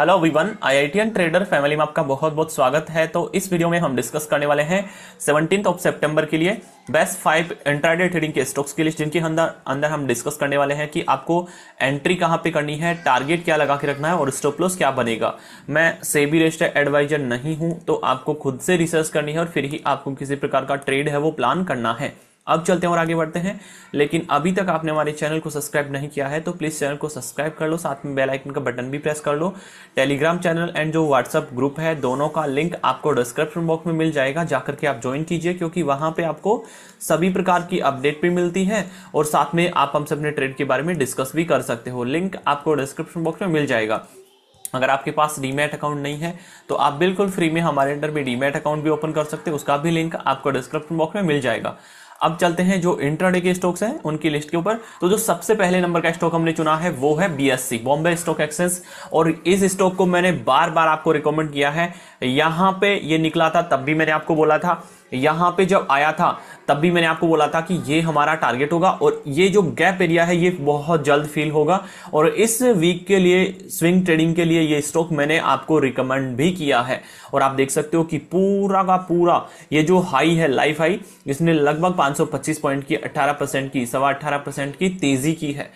hello विवन IITian trader family में आपका बहुत बहुत स्वागत है तो इस वीडियो में हम डिस्कस करने वाले हैं सेवनटीन ऑफ सेप्टेम्बर के लिए बेस्ट फाइव इंट्राडे ट्रेडिंग के स्टॉक्स की लिस्ट जिनके अंदर अंदर हम डिस्कस करने वाले हैं कि आपको एंट्री कहाँ पे करनी है टारगेट क्या लगा के रखना है और स्टॉप लॉस क्या बनेगा मैं सेबी रजिस्टर्ड एडवाइजर नहीं हूँ तो आपको खुद से रिसर्च करनी है और फिर ही आपको किसी प्रकार का ट्रेड है वो प्लान करना है अब चलते हैं और आगे बढ़ते हैं लेकिन अभी तक आपने हमारे चैनल को सब्सक्राइब नहीं किया है तो प्लीज़ चैनल को सब्सक्राइब कर लो साथ में बेल आइकन का बटन भी प्रेस कर लो टेलीग्राम चैनल एंड जो व्हाट्सअप ग्रुप है दोनों का लिंक आपको डिस्क्रिप्शन बॉक्स में मिल जाएगा जाकर के आप ज्वाइन कीजिए क्योंकि वहां पर आपको सभी प्रकार की अपडेट भी मिलती है और साथ में आप हमसे अपने ट्रेड के बारे में डिस्कस भी कर सकते हो लिंक आपको डिस्क्रिप्शन बॉक्स में मिल जाएगा अगर आपके पास डीमेट अकाउंट नहीं है तो आप बिल्कुल फ्री में हमारे अंडर में डीमेट अकाउंट भी ओपन कर सकते हैं उसका भी लिंक आपको डिस्क्रिप्शन बॉक्स में मिल जाएगा अब चलते हैं जो इंटरडे के स्टॉक्स हैं उनकी लिस्ट के ऊपर तो जो सबसे पहले नंबर का स्टॉक हमने चुना है वो है बीएससी बॉम्बे स्टॉक एक्सचेंज और इस स्टॉक को मैंने बार बार आपको रिकमेंड किया है यहां पे ये निकला था तब भी मैंने आपको बोला था यहां पे जब आया था तब भी मैंने आपको बोला था कि ये हमारा टारगेट होगा और ये जो गैप एरिया है ये बहुत जल्द फील होगा और इस वीक के लिए स्विंग ट्रेडिंग के लिए ये स्टॉक मैंने आपको रिकमेंड भी किया है और आप देख सकते हो कि पूरा का पूरा ये जो हाई है लाइफ हाई इसने लगभग 525 पॉइंट की 18 परसेंट की सवा अठारह परसेंट की तेजी की है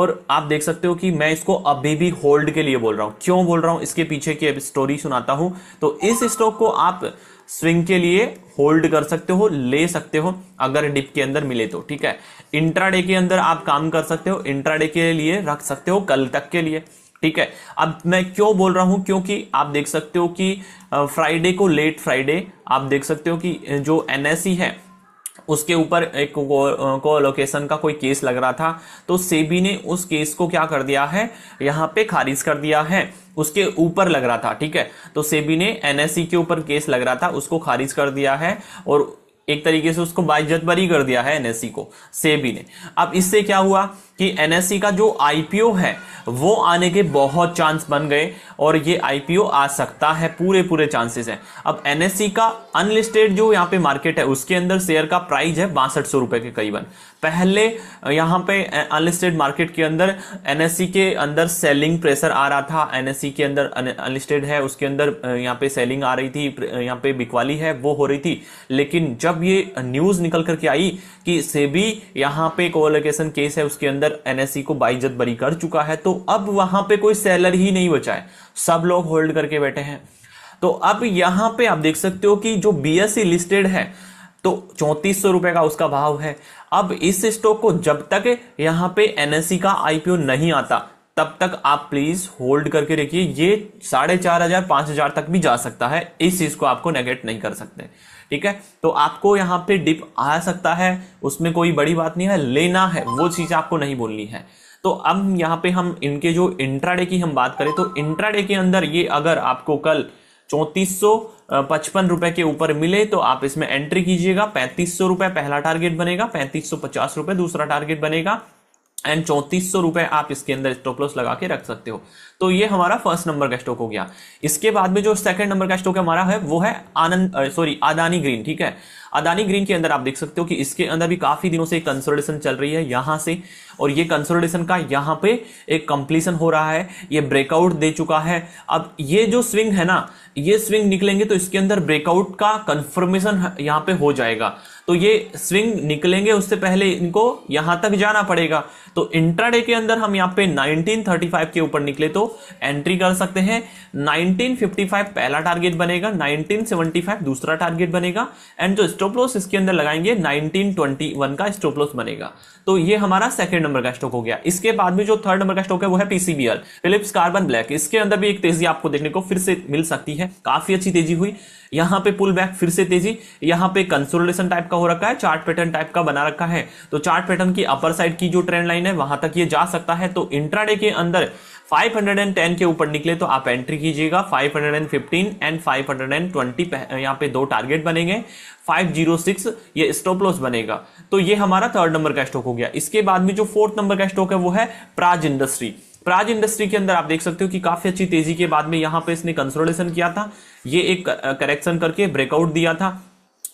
और आप देख सकते हो कि मैं इसको अभी भी होल्ड के लिए बोल रहा हूं क्यों बोल रहा हूं इसके पीछे की स्टोरी सुनाता हूं तो इस स्टॉक को आप स्विंग के लिए होल्ड कर सकते हो ले सकते हो अगर डिप के अंदर मिले तो ठीक है इंट्राडे के अंदर आप काम कर सकते हो इंट्राडे के लिए रख सकते हो कल तक के लिए ठीक है अब मैं क्यों बोल रहा हूं क्योंकि आप देख सकते हो कि फ्राइडे को लेट फ्राइडे आप देख सकते हो कि जो एनएससी e है उसके ऊपर एक को लोकेशन का कोई केस लग रहा था तो सेबी ने उस केस को क्या कर दिया है यहाँ पे खारिज कर दिया है उसके ऊपर लग रहा था ठीक है तो सेबी ने एनएससी e के ऊपर केस लग रहा था उसको खारिज कर दिया है और एक तरीके से उसको बाइज्जत बरी कर दिया है एनएससी e को सेबी ने अब इससे क्या हुआ कि एनएससी e का जो आईपीओ है वो आने के बहुत चांस बन गए और ये आईपीओ आ सकता है पूरे पूरे चांसेस हैं अब एनएससी e का अनलिस्टेड जो यहाँ पे मार्केट है उसके अंदर शेयर का प्राइस है बासठ सौ रुपए के करीबन पहले यहाँ पे अनलिस्टेड मार्केट के अंदर एनएससी e के अंदर सेलिंग प्रेशर आ रहा था एनएससी e के अंदर अनलिस्टेड है उसके अंदर यहाँ पे सेलिंग आ रही थी यहाँ पे बिकवाली है वो हो रही थी लेकिन जब ये न्यूज निकल करके आई कि सेबी यहाँ पे कोलोकेशन केस है उसके अंदर एनएससी को बाइजत बरी कर चुका है तो अब वहां पे कोई सेलर ही नहीं बचा है सब लोग होल्ड करके बैठे हैं तो अब यहां पे आप देख सकते हो कि जो बीएससी लिस्टेड है तो चौंतीस सौ रुपए का उसका भाव है अब इस स्टॉक को जब तक यहां पे एनएससी का आईपीओ नहीं आता तब तक आप प्लीज होल्ड करके रखिए ये साढ़े चार हजार पांच हजार तक भी जा सकता है इस चीज को आपको नेगेट नहीं कर सकते ठीक है तो आपको यहां पे डिप आ सकता है उसमें कोई बड़ी बात नहीं है लेना है वो चीज आपको नहीं बोलनी है तो अब यहाँ पे हम इनके जो इंट्राडे की हम बात करें तो इंट्राडे के अंदर ये अगर आपको कल चौंतीस पचपन रुपए के ऊपर मिले तो आप इसमें एंट्री कीजिएगा पैंतीस सौ रुपए पहला टारगेट बनेगा पैंतीस सौ पचास रुपए दूसरा टारगेट बनेगा एंड चौंतीस सौ रुपए आप इसके अंदर स्टॉप लॉस लगा के रख सकते हो तो ये हमारा फर्स्ट नंबर का स्टॉक हो गया इसके बाद में जो सेकंड नंबर का स्टॉक हमारा है वो है आनंद सॉरी अदानी ग्रीन ठीक है अदानी ग्रीन के अंदर आप देख सकते हो कि इसके अंदर भी काफी दिनों से कंसोलिडेशन चल रही है यहां से और ये कंसोलिडेशन का यहां पे एक कंप्लीसन हो रहा है ये ब्रेकआउट दे चुका है अब ये जो स्विंग है ना ये स्विंग निकलेंगे तो इसके अंदर ब्रेकआउट का कंफर्मेशन यहाँ पे हो जाएगा तो ये स्विंग निकलेंगे उससे पहले इनको यहां तक जाना पड़ेगा तो इंट्राडे के अंदर हम यहाँ पे 1935 के ऊपर निकले तो एंट्री कर सकते हैं 1955 पहला टारगेट बनेगा 1975 दूसरा टारगेट बनेगा एंड जो स्टोपलोस इसके अंदर लगाएंगे 1921 का स्टोपलोस बनेगा तो ये हमारा सेकंड नंबर का स्टॉक हो गया इसके बाद में जो थर्ड नंबर का स्टॉक है वो है पीसीबीएल फिलिप्स कार्बन ब्लैक इसके अंदर भी एक तेजी आपको देखने को फिर से मिल सकती है काफी अच्छी तेजी हुई यहां पे पुल बैक फिर से तेजी यहां पे कंसोलिडेशन टाइप का हो रखा है चार्ट पैटर्न टाइप का बना रखा है तो चार्ट पैटर्न की अपर साइड की जो ट्रेंड लाइन है वहां तक ये जा सकता है तो इंट्राडे के अंदर 510 के ऊपर निकले तो आप एंट्री कीजिएगा 515 एंड 520 यहाँ पे दो टारगेट बनेंगे 506 ये स्टॉप लॉस बनेगा तो ये हमारा थर्ड नंबर का स्टॉक हो गया इसके बाद में जो फोर्थ नंबर का स्टॉक है वो है प्राज इंडस्ट्री प्राज इंडस्ट्री के अंदर आप देख सकते हो कि काफी अच्छी तेजी के बाद में यहां पे इसने कंसोलिडेशन किया था ये एक करेक्शन करके ब्रेकआउट दिया था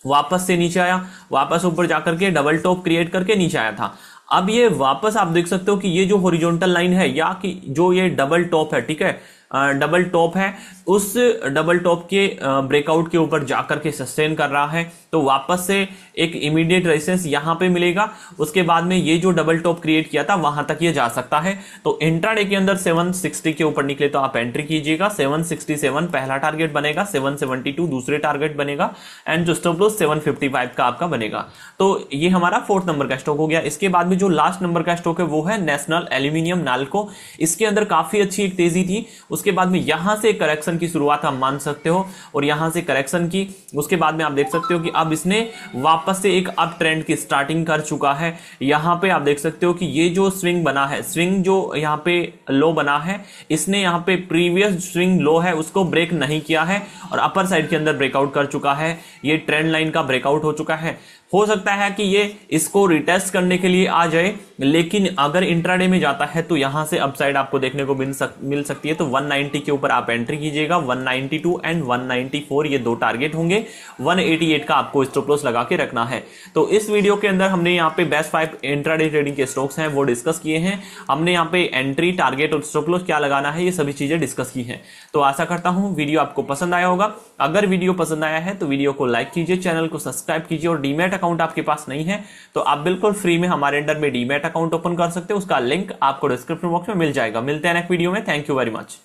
वापस से नीचे आया वापस ऊपर जाकर के डबल टॉप क्रिएट करके नीचे आया था अब ये वापस आप देख सकते हो कि ये जो होरिजोनटल लाइन है या कि जो ये डबल टॉप है ठीक है डबल टॉप है उस डबल टॉप के ब्रेकआउट के ऊपर जाकर के सस्टेन कर रहा है तो वापस से एक इमीडिएट रेजिस्टेंस यहां पे मिलेगा उसके बाद में ये जो डबल टॉप क्रिएट किया था वहां तक ये जा सकता है तो इंट्राडे के अंदर 760 के ऊपर निकले तो आप एंट्री कीजिएगा 767 पहला टारगेट बनेगा 772 दूसरे टारगेट बनेगा एंड जो स्टॉप लॉस 755 का आपका बनेगा तो ये हमारा फोर्थ नंबर का स्टॉक हो गया इसके बाद में जो लास्ट नंबर का स्टॉक है वो है नेशनल एल्यूमिनियम नालको इसके अंदर काफी अच्छी एक तेजी थी उसके बाद में यहां से करेक्शन की शुरुआत आप मान सकते हो और यहां से करेक्शन की उसके बाद में आप देख सकते हो कि अब इसने वापस से एक अप ट्रेंड की स्टार्टिंग कर चुका है यहां पे आप देख सकते हो कि ये जो स्विंग बना है स्विंग जो यहां पे लो बना है इसने यहां पे प्रीवियस स्विंग लो है उसको ब्रेक नहीं किया है और अपर साइड के अंदर ब्रेकआउट कर चुका है ये ट्रेंड लाइन का ब्रेकआउट हो चुका है हो सकता है कि ये इसको रिटेस्ट करने के लिए आ जाए लेकिन अगर इंट्राडे में जाता है तो यहां से अपसाइड आपको देखने को मिल सक मिल सकती है तो 190 के ऊपर आप एंट्री कीजिएगा 192 एंड 194 ये दो टारगेट होंगे 188 का आपको स्टोप्लोस लगा के रखना है तो इस वीडियो के अंदर हमने यहाँ पे बेस्ट फाइव इंट्राडे ट्रेडिंग के स्टॉक्स हैं वो डिस्कस किए हैं हमने यहाँ पे एंट्री टारगेट और स्टोप्लोस क्या लगाना है ये सभी चीज़ें डिस्कस की है तो आशा करता हूँ वीडियो आपको पसंद आया होगा अगर वीडियो पसंद आया है तो वीडियो को लाइक कीजिए चैनल को सब्सक्राइब कीजिए और डीमेट अकाउंट आपके पास नहीं है तो आप बिल्कुल फ्री में हमारे अंडर में डीमेट अकाउंट ओपन कर सकते हो उसका लिंक आपको डिस्क्रिप्शन बॉक्स में मिल जाएगा मिलते हैं नेक्स्ट वीडियो में थैंक यू वेरी मच